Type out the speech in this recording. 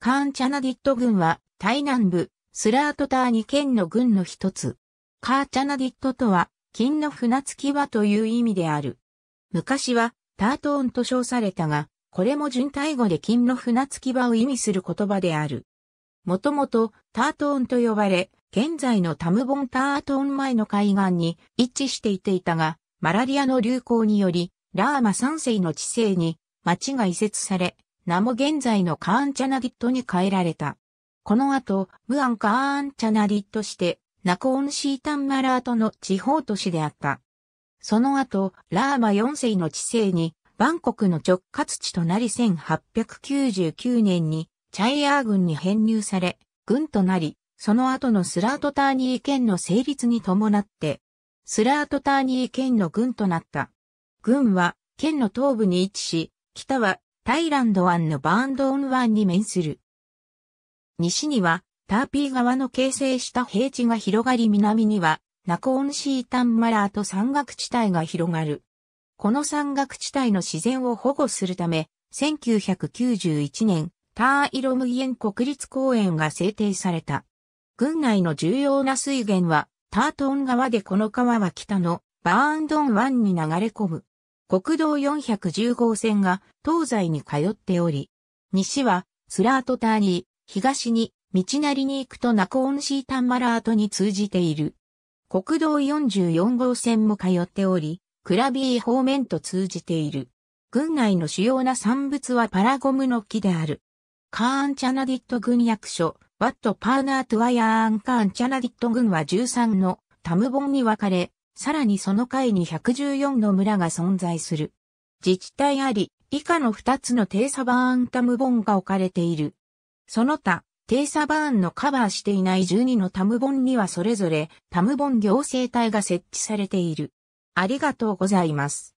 カーンチャナディット郡は、タイ南部、スラートターニ県の郡の一つ。カーチャナディットとは、金の船着き場という意味である。昔は、タートーンと称されたが、これも準タイ語で金の船着き場を意味する言葉である。もともと、タートーンと呼ばれ、現在のタムボンタートーン前の海岸に位置していていたが、マラリアの流行により、ラーマ3世の治世に町が移設され、名も現在のカーンチャナディットに変えられた。この後、ムアンカーンチャナディットして、ナコーンシータンマラートの地方都市であった。その後、ラーマ4世の治世に、バンコクの直轄地となり1899年に、チャイヤー軍に編入され、軍となり、その後のスラートターニー県の成立に伴って、スラートターニー県の軍となった。軍は、県の東部に位置し、北はタイランド湾のバーンドーン湾に面する。西には、ターピー川の形成した平地が広がり南には、ナコーンシータンマラーと山岳地帯が広がる。この山岳地帯の自然を保護するため、1991年、ターイロムイエン国立公園が制定された。軍内の重要な水源は、タートン川でこの川は北のバーンドン湾に流れ込む。国道410号線が東西に通っており、西はスラートターニー、東に道なりに行くとナコーンシータンマラートに通じている。国道44号線も通っており、クラビー方面と通じている。軍内の主要な産物はパラゴムの木である。カーンチャナディット軍役所、ワットパーナートワヤーンカーンチャナディット軍は13のタムボンに分かれ、さらにその階に114の村が存在する。自治体あり、以下の2つの低サバーンタムボンが置かれている。その他、低サバーンのカバーしていない12のタムボンにはそれぞれタムボン行政体が設置されている。ありがとうございます。